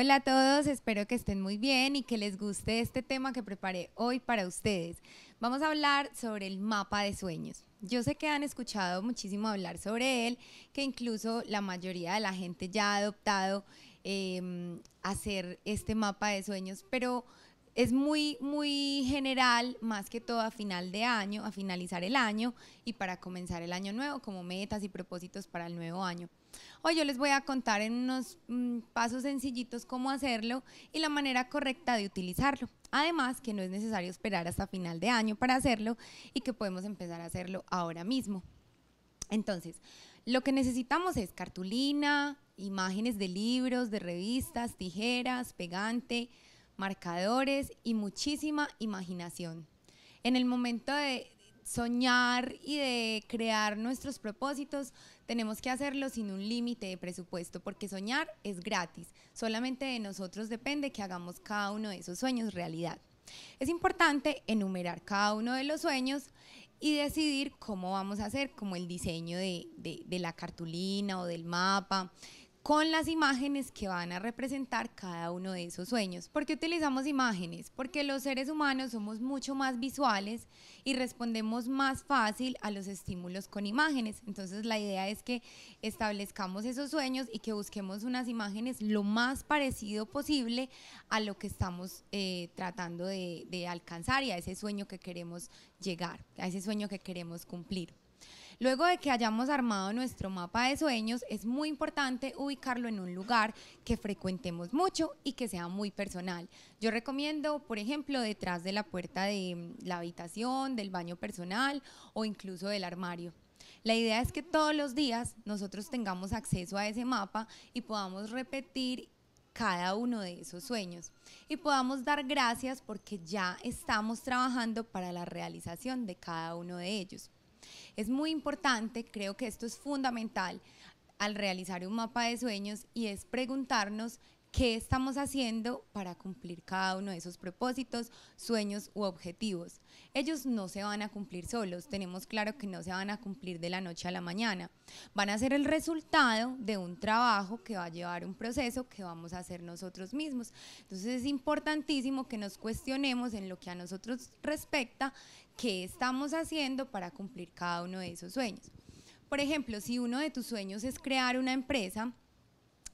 Hola a todos, espero que estén muy bien y que les guste este tema que preparé hoy para ustedes. Vamos a hablar sobre el mapa de sueños. Yo sé que han escuchado muchísimo hablar sobre él, que incluso la mayoría de la gente ya ha adoptado em, hacer este mapa de sueños, pero es muy, muy general, más que todo a final de año, a finalizar el año y para comenzar el año nuevo, como metas y propósitos para el nuevo año. Hoy yo les voy a contar en unos mm, pasos sencillitos cómo hacerlo y la manera correcta de utilizarlo. Además, que no es necesario esperar hasta final de año para hacerlo y que podemos empezar a hacerlo ahora mismo. Entonces, lo que necesitamos es cartulina, imágenes de libros, de revistas, tijeras, pegante, marcadores y muchísima imaginación. En el momento de soñar y de crear nuestros propósitos, tenemos que hacerlo sin un límite de presupuesto, porque soñar es gratis, solamente de nosotros depende que hagamos cada uno de esos sueños realidad. Es importante enumerar cada uno de los sueños y decidir cómo vamos a hacer, como el diseño de, la cartulina o del mapa, con las imágenes que van a representar cada uno de esos sueños. ¿Por qué utilizamos imágenes? Porque los seres humanos somos mucho más visuales y respondemos más fácil a los estímulos con imágenes. Entonces la idea es que establezcamos esos sueños y que busquemos unas imágenes lo más parecido posible a lo que estamos eh, tratando de alcanzar y a ese sueño que queremos llegar, a ese sueño que queremos cumplir. Luego de que hayamos armado nuestro mapa de sueños, es muy importante ubicarlo en un lugar que frecuentemos mucho y que sea muy personal. Yo recomiendo, por ejemplo, detrás de la puerta de mm, la habitación, del baño personal o incluso del armario. La idea es que todos los días nosotros tengamos acceso a ese mapa y podamos repetir cada uno de esos sueños y podamos dar gracias porque ya estamos trabajando para la realización de cada uno de ellos. Es muy importante, creo que esto es fundamental al realizar un mapa de sueños y es preguntarnos qué estamos haciendo para cumplir cada uno de esos propósitos, sueños u objetivos. Ellos no se van a cumplir solos, tenemos claro que no se van a cumplir de la noche a la mañana. Van a ser el resultado de un trabajo que va a llevar un proceso que vamos a hacer nosotros mismos. Entonces es importantísimo que nos cuestionemos en lo que a nosotros respecta, qué estamos haciendo para cumplir cada uno de esos sueños. Por ejemplo, si uno de tus sueños es crear una empresa,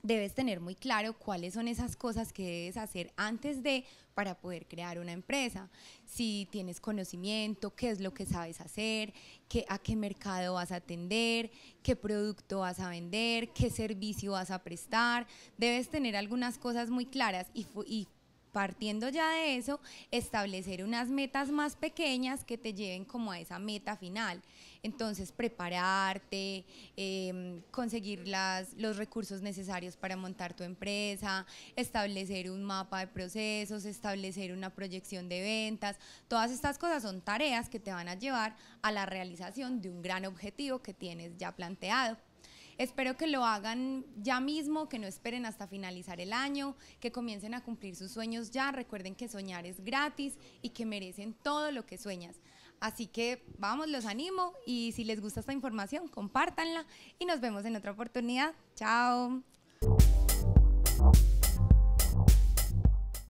debes tener muy claro cuáles son esas cosas que debes hacer antes de para poder crear una empresa. Si tienes conocimiento, qué es lo que sabes hacer, qué, a qué mercado vas a atender, qué producto vas a vender, qué servicio vas a prestar. Debes tener algunas cosas muy claras y, y Partiendo ya de eso, establecer unas metas más pequeñas que te lleven como a esa meta final. Entonces, prepararte, em, conseguir las, los recursos necesarios para montar tu empresa, establecer un mapa de procesos, establecer una proyección de ventas. Todas estas cosas son tareas que te van a llevar a la realización de un gran objetivo que tienes ya planteado. Espero que lo hagan ya mismo, que no esperen hasta finalizar el año, que comiencen a cumplir sus sueños ya. Recuerden que soñar es gratis y que merecen todo lo que sueñas. Así que vamos, los animo y si les gusta esta información, compártanla y nos vemos en otra oportunidad. Chao.